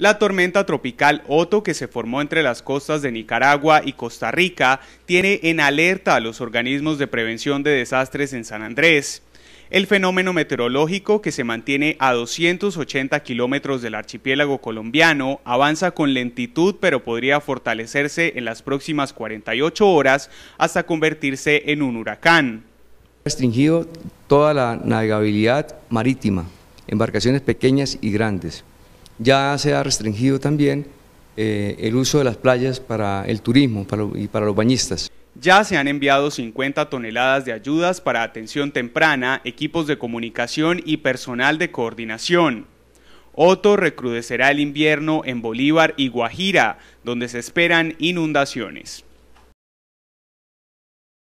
La tormenta tropical Otto, que se formó entre las costas de Nicaragua y Costa Rica, tiene en alerta a los organismos de prevención de desastres en San Andrés. El fenómeno meteorológico, que se mantiene a 280 kilómetros del archipiélago colombiano, avanza con lentitud pero podría fortalecerse en las próximas 48 horas hasta convertirse en un huracán. Restringido toda la navegabilidad marítima, embarcaciones pequeñas y grandes ya se ha restringido también eh, el uso de las playas para el turismo y para los bañistas. Ya se han enviado 50 toneladas de ayudas para atención temprana, equipos de comunicación y personal de coordinación. Otto recrudecerá el invierno en Bolívar y Guajira, donde se esperan inundaciones.